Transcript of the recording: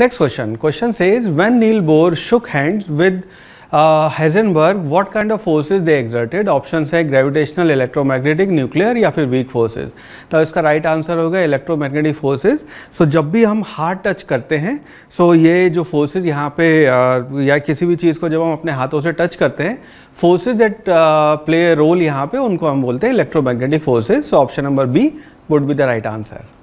next question question से is when Niels Bohr shook hands with Heisenberg what kind of forces they exerted option है gravitational electro electromagnetic nuclear या फिर weak forces तो इसका right answer होगा electromagnetic forces so जब भी हम हार्ड टच करते हैं सो so ये जो फोर्सेज यहाँ पे uh, या किसी भी चीज़ को जब हम अपने हाथों से टच करते हैं फोर्सेज दैट प्ले रोल यहाँ पे उनको हम बोलते हैं electro electromagnetic forces so option number B would be the right answer